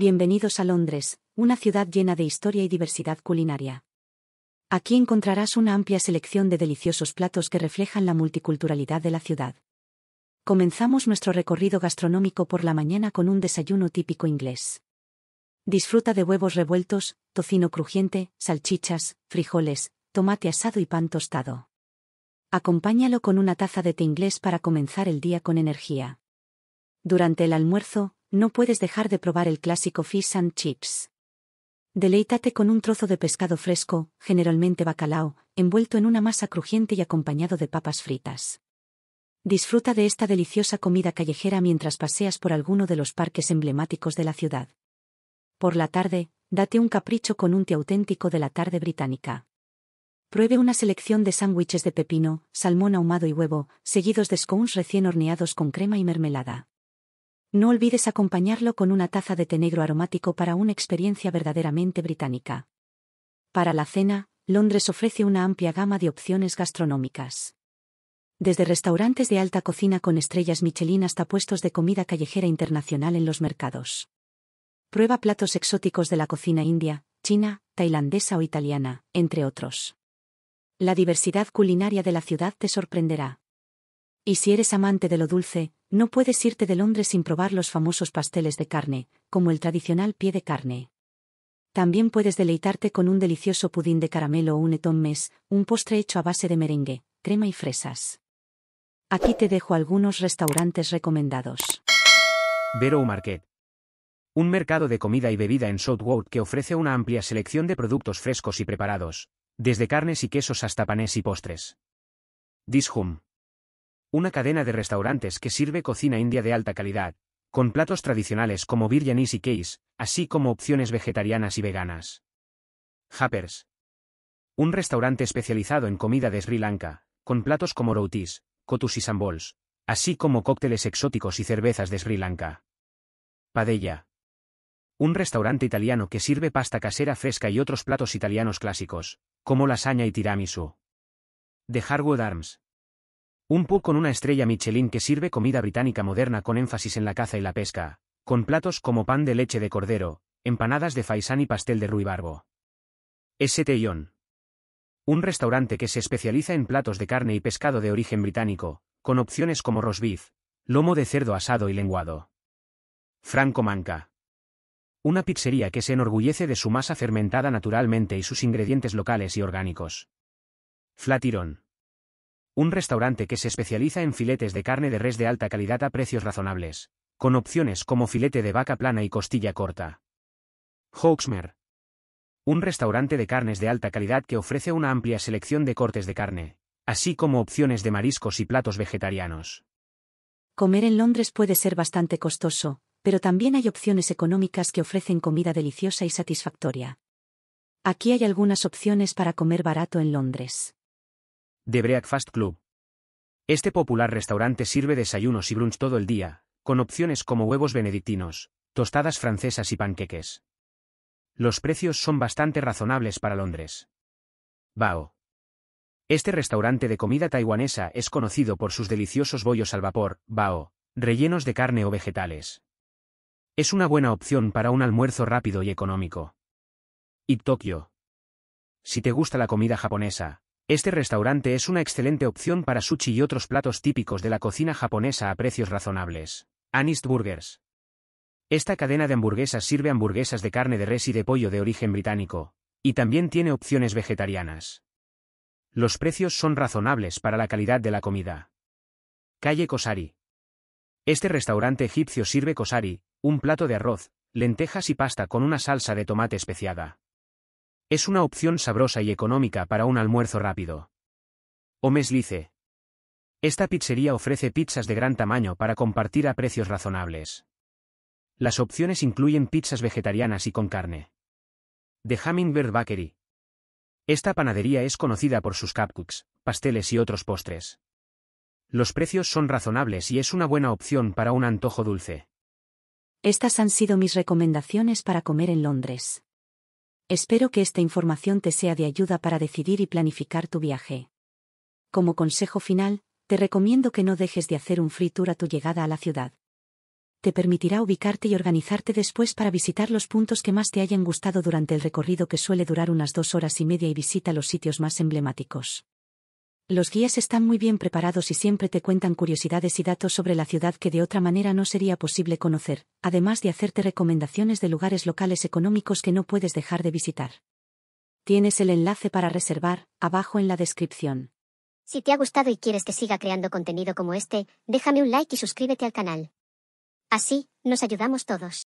Bienvenidos a Londres, una ciudad llena de historia y diversidad culinaria. Aquí encontrarás una amplia selección de deliciosos platos que reflejan la multiculturalidad de la ciudad. Comenzamos nuestro recorrido gastronómico por la mañana con un desayuno típico inglés. Disfruta de huevos revueltos, tocino crujiente, salchichas, frijoles, tomate asado y pan tostado. Acompáñalo con una taza de té inglés para comenzar el día con energía. Durante el almuerzo, no puedes dejar de probar el clásico Fish and Chips. Deleítate con un trozo de pescado fresco, generalmente bacalao, envuelto en una masa crujiente y acompañado de papas fritas. Disfruta de esta deliciosa comida callejera mientras paseas por alguno de los parques emblemáticos de la ciudad. Por la tarde, date un capricho con un té auténtico de la tarde británica. Pruebe una selección de sándwiches de pepino, salmón ahumado y huevo, seguidos de scones recién horneados con crema y mermelada. No olvides acompañarlo con una taza de té negro aromático para una experiencia verdaderamente británica. Para la cena, Londres ofrece una amplia gama de opciones gastronómicas. Desde restaurantes de alta cocina con estrellas Michelin hasta puestos de comida callejera internacional en los mercados. Prueba platos exóticos de la cocina india, china, tailandesa o italiana, entre otros. La diversidad culinaria de la ciudad te sorprenderá. Y si eres amante de lo dulce, no puedes irte de Londres sin probar los famosos pasteles de carne, como el tradicional pie de carne. También puedes deleitarte con un delicioso pudín de caramelo o un eton mes, un postre hecho a base de merengue, crema y fresas. Aquí te dejo algunos restaurantes recomendados. Vero Market. Un mercado de comida y bebida en Southwold que ofrece una amplia selección de productos frescos y preparados, desde carnes y quesos hasta panes y postres. Dishum una cadena de restaurantes que sirve cocina india de alta calidad, con platos tradicionales como biryanis y case, así como opciones vegetarianas y veganas. Happers. Un restaurante especializado en comida de Sri Lanka, con platos como rotis, kotus y sambols, así como cócteles exóticos y cervezas de Sri Lanka. Padella. Un restaurante italiano que sirve pasta casera fresca y otros platos italianos clásicos, como lasaña y tiramisu. The Hardwood Arms. Un pub con una estrella Michelin que sirve comida británica moderna con énfasis en la caza y la pesca, con platos como pan de leche de cordero, empanadas de faisán y pastel de ruibarbo. St. Un restaurante que se especializa en platos de carne y pescado de origen británico, con opciones como rosbif, lomo de cerdo asado y lenguado. Franco Manca. Una pizzería que se enorgullece de su masa fermentada naturalmente y sus ingredientes locales y orgánicos. Flatiron un restaurante que se especializa en filetes de carne de res de alta calidad a precios razonables, con opciones como filete de vaca plana y costilla corta. Hawksmer. Un restaurante de carnes de alta calidad que ofrece una amplia selección de cortes de carne, así como opciones de mariscos y platos vegetarianos. Comer en Londres puede ser bastante costoso, pero también hay opciones económicas que ofrecen comida deliciosa y satisfactoria. Aquí hay algunas opciones para comer barato en Londres. The Breakfast Club. Este popular restaurante sirve desayunos y brunch todo el día, con opciones como huevos benedictinos, tostadas francesas y panqueques. Los precios son bastante razonables para Londres. Bao. Este restaurante de comida taiwanesa es conocido por sus deliciosos bollos al vapor, bao, rellenos de carne o vegetales. Es una buena opción para un almuerzo rápido y económico. Y Tokio. Si te gusta la comida japonesa, este restaurante es una excelente opción para sushi y otros platos típicos de la cocina japonesa a precios razonables. Anist Burgers. Esta cadena de hamburguesas sirve hamburguesas de carne de res y de pollo de origen británico, y también tiene opciones vegetarianas. Los precios son razonables para la calidad de la comida. Calle Kosari. Este restaurante egipcio sirve kosari, un plato de arroz, lentejas y pasta con una salsa de tomate especiada. Es una opción sabrosa y económica para un almuerzo rápido. Omes Lice. Esta pizzería ofrece pizzas de gran tamaño para compartir a precios razonables. Las opciones incluyen pizzas vegetarianas y con carne. The Hummingbird Bakery. Esta panadería es conocida por sus cupcakes, pasteles y otros postres. Los precios son razonables y es una buena opción para un antojo dulce. Estas han sido mis recomendaciones para comer en Londres. Espero que esta información te sea de ayuda para decidir y planificar tu viaje. Como consejo final, te recomiendo que no dejes de hacer un free tour a tu llegada a la ciudad. Te permitirá ubicarte y organizarte después para visitar los puntos que más te hayan gustado durante el recorrido que suele durar unas dos horas y media y visita los sitios más emblemáticos. Los guías están muy bien preparados y siempre te cuentan curiosidades y datos sobre la ciudad que de otra manera no sería posible conocer, además de hacerte recomendaciones de lugares locales económicos que no puedes dejar de visitar. Tienes el enlace para reservar, abajo en la descripción. Si te ha gustado y quieres que siga creando contenido como este, déjame un like y suscríbete al canal. Así, nos ayudamos todos.